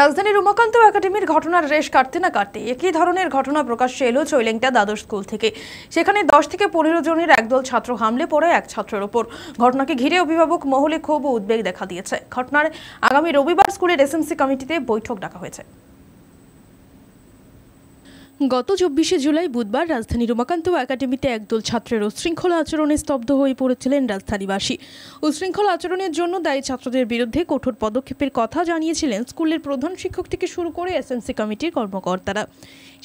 রাজধানীর উমাকান্ত একাডেমির ঘটনার রেশ কাটতে না কাটতে একই ধরনের ঘটনা প্রকাশ্যে এলো চৈলেংটা দ্বাদশ স্কুল থেকে সেখানে দশ থেকে পনেরো জনের একদল ছাত্র হামলে পড়ে এক ছাত্রের ওপর ঘটনাকে ঘিরে অভিভাবক মহলে ক্ষোভ ও উদ্বেগ দেখা দিয়েছে ঘটনার আগামী রবিবার স্কুলের এসএমসি কমিটিতে বৈঠক ডাকা হয়েছে গত চব্বিশে জুলাই বুধবার রাজধানীর উমাকান্ত একাডেমিতে একদল ছাত্রের উশৃঙ্খল আচরণে স্তব্ধ হয়ে পড়েছিলেন রাজধানীবাসী উশৃঙ্খল আচরণের জন্য দায়ী ছাত্রদের বিরুদ্ধে কঠোর পদক্ষেপের কথা জানিয়েছিলেন স্কুলের প্রধান শিক্ষক থেকে শুরু করে এসএনসি কমিটির কর্মকর্তারা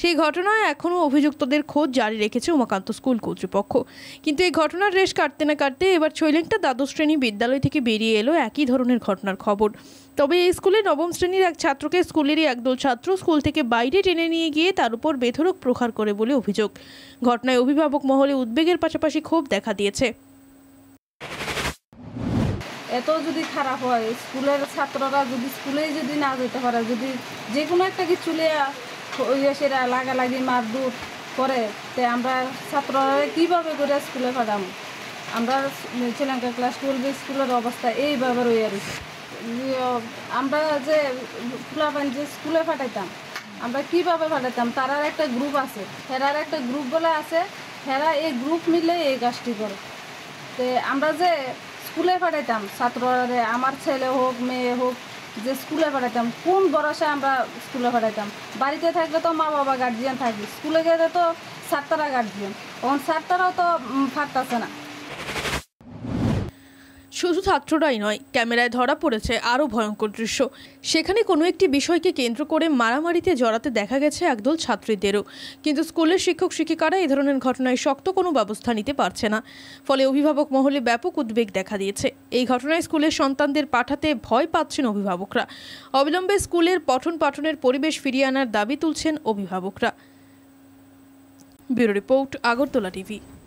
সেই ঘটনায় এখনও অভিযুক্তদের খোঁজ জারি রেখেছে উমাকান্ত স্কুল কর্তৃপক্ষ কিন্তু এই ঘটনার রেশ কাটতে না কাটতে এবার ছৈলেংটা দ্বাদশ শ্রেণী বিদ্যালয় থেকে বেরিয়ে এলো একই ধরনের ঘটনার খবর তবে এই স্কুলে নবম শ্রেণীর এক ছাত্রকে স্কুলেরই একদল ছাত্র স্কুল থেকে বাইরে টেনে নিয়ে গিয়ে তার উপর বেধরক প্রহার করে বলে অভিযোগ ঘটনায় অভিভাবক মহলে উদ্বেগের পাশাপাশি ক্ষোভ দেখা দিয়েছে এত যদি খারাপ হয় স্কুলের ছাত্ররা যদি স্কুলে যদি না যেতে পারে যদি যে কোনো একটা কিছু ইয়ে সেটা লাগালাগি মারধর করে তে আমরা ছাত্ররা কীভাবে করে স্কুলে পাঠাম আমরা শ্রীলঙ্কা ক্লাস টুয়েলভে স্কুলের অবস্থা এইভাবে রয়ে আছি আমরা যে পানি যে স্কুলে পাঠাইতাম আমরা কিভাবে ফাটাইতাম তারার একটা গ্রুপ আছে হেরার একটা গ্রুপ বলে আছে হেরা এই গ্রুপ মিলে এই কাজটি করে তো আমরা যে স্কুলে পাঠাইতাম ছাত্ররা আমার ছেলে হোক মেয়ে হোক যে স্কুলে পাঠাইতাম কোন বরসে আমরা স্কুলে পাঠাইতাম বাড়িতে থাকলে তো মা বাবা গার্জিয়ান থাকবে স্কুলে গেলে তো ছাত্ররা গার্জিয়ান তখন ছাত্ররাও তো ফাটতেছে না শুধু ছাত্ররাই নয় ক্যামেরায় ধরা পড়েছে আরও ভয়ঙ্কর দৃশ্য সেখানে কোনো একটি বিষয়কে কেন্দ্র করে মারামারিতে জড়াতে দেখা গেছে একদল ছাত্রীদেরও কিন্তু স্কুলের শিক্ষক শিক্ষিকারা এ ধরনের ঘটনায় শক্ত কোনো ব্যবস্থা নিতে পারছে না ফলে অভিভাবক মহলে ব্যাপক উদ্বেগ দেখা দিয়েছে এই ঘটনায় স্কুলের সন্তানদের পাঠাতে ভয় পাচ্ছেন অভিভাবকরা অবিলম্বে স্কুলের পঠন পাঠনের পরিবেশ ফিরিয়ে আনার দাবি তুলছেন অভিভাবকরা ব্যুরো রিপোর্ট আগরতলা টিভি